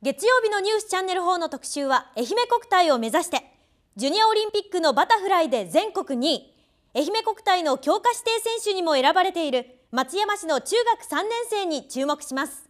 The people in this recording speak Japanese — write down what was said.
月曜日のニュースチャンネル4の特集は愛媛国体を目指してジュニアオリンピックのバタフライで全国2位愛媛国体の強化指定選手にも選ばれている松山市の中学3年生に注目します